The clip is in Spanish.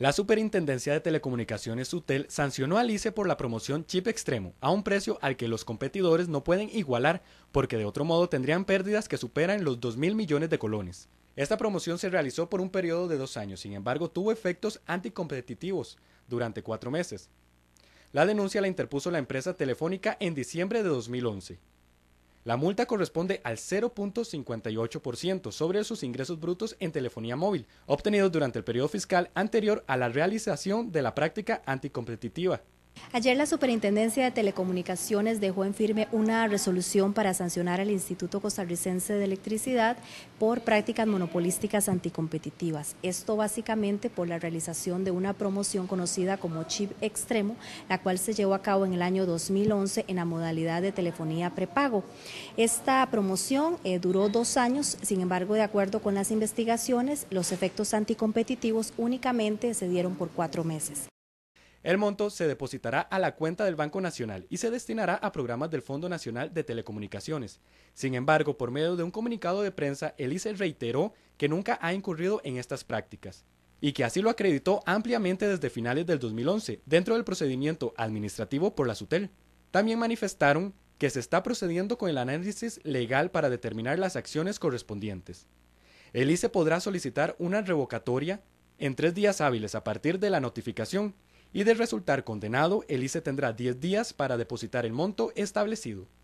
La Superintendencia de Telecomunicaciones UTEL sancionó a Lice por la promoción chip extremo a un precio al que los competidores no pueden igualar porque de otro modo tendrían pérdidas que superan los 2.000 millones de colones. Esta promoción se realizó por un periodo de dos años, sin embargo tuvo efectos anticompetitivos durante cuatro meses. La denuncia la interpuso la empresa telefónica en diciembre de 2011. La multa corresponde al 0.58% sobre sus ingresos brutos en telefonía móvil, obtenidos durante el periodo fiscal anterior a la realización de la práctica anticompetitiva. Ayer la Superintendencia de Telecomunicaciones dejó en firme una resolución para sancionar al Instituto Costarricense de Electricidad por prácticas monopolísticas anticompetitivas. Esto básicamente por la realización de una promoción conocida como chip extremo, la cual se llevó a cabo en el año 2011 en la modalidad de telefonía prepago. Esta promoción eh, duró dos años, sin embargo, de acuerdo con las investigaciones, los efectos anticompetitivos únicamente se dieron por cuatro meses. El monto se depositará a la cuenta del Banco Nacional y se destinará a programas del Fondo Nacional de Telecomunicaciones. Sin embargo, por medio de un comunicado de prensa, el e reiteró que nunca ha incurrido en estas prácticas y que así lo acreditó ampliamente desde finales del 2011 dentro del procedimiento administrativo por la SUTEL. También manifestaron que se está procediendo con el análisis legal para determinar las acciones correspondientes. El e podrá solicitar una revocatoria en tres días hábiles a partir de la notificación y de resultar condenado, el ICE tendrá 10 días para depositar el monto establecido.